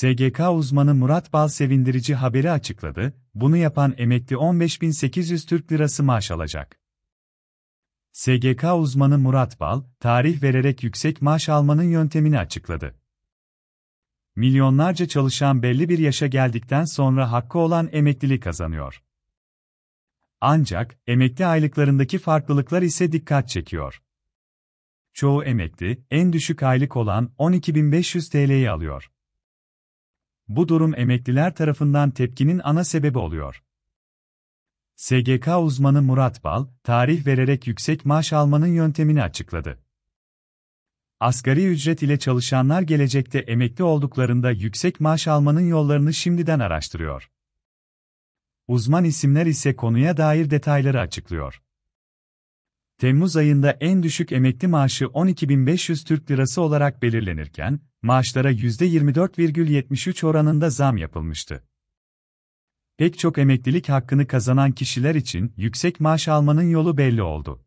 SGK uzmanı Murat Bal sevindirici haberi açıkladı, bunu yapan emekli 15.800 Türk Lirası maaş alacak. SGK uzmanı Murat Bal, tarih vererek yüksek maaş almanın yöntemini açıkladı. Milyonlarca çalışan belli bir yaşa geldikten sonra hakkı olan emeklilik kazanıyor. Ancak emekli aylıklarındaki farklılıklar ise dikkat çekiyor. Çoğu emekli en düşük aylık olan 12.500 TL'yi alıyor. Bu durum emekliler tarafından tepkinin ana sebebi oluyor. SGK uzmanı Murat Bal, tarih vererek yüksek maaş almanın yöntemini açıkladı. Asgari ücret ile çalışanlar gelecekte emekli olduklarında yüksek maaş almanın yollarını şimdiden araştırıyor. Uzman isimler ise konuya dair detayları açıklıyor. Temmuz ayında en düşük emekli maaşı 12.500 Türk Lirası olarak belirlenirken, maaşlara %24,73 oranında zam yapılmıştı. Pek çok emeklilik hakkını kazanan kişiler için yüksek maaş almanın yolu belli oldu.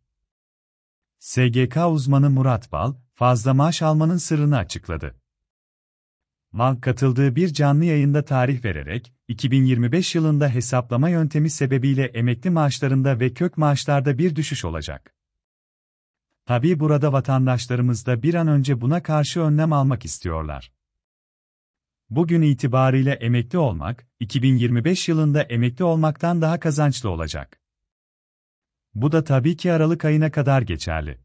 SGK uzmanı Murat Bal, fazla maaş almanın sırrını açıkladı. Mal katıldığı bir canlı yayında tarih vererek, 2025 yılında hesaplama yöntemi sebebiyle emekli maaşlarında ve kök maaşlarda bir düşüş olacak. Tabi burada vatandaşlarımız da bir an önce buna karşı önlem almak istiyorlar. Bugün itibariyle emekli olmak, 2025 yılında emekli olmaktan daha kazançlı olacak. Bu da tabii ki Aralık ayına kadar geçerli.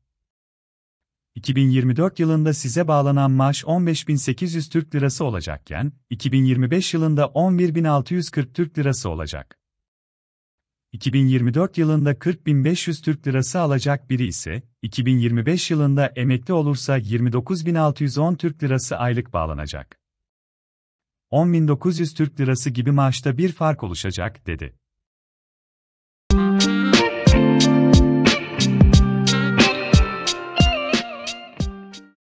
2024 yılında size bağlanan maaş 15.800 Türk Lirası olacakken, 2025 yılında 11.640 Türk Lirası olacak. 2024 yılında 40.500 Türk lirası alacak biri ise, 2025 yılında emekli olursa 29.610 Türk lirası aylık bağlanacak. 10.900 Türk lirası gibi maaşta bir fark oluşacak, dedi.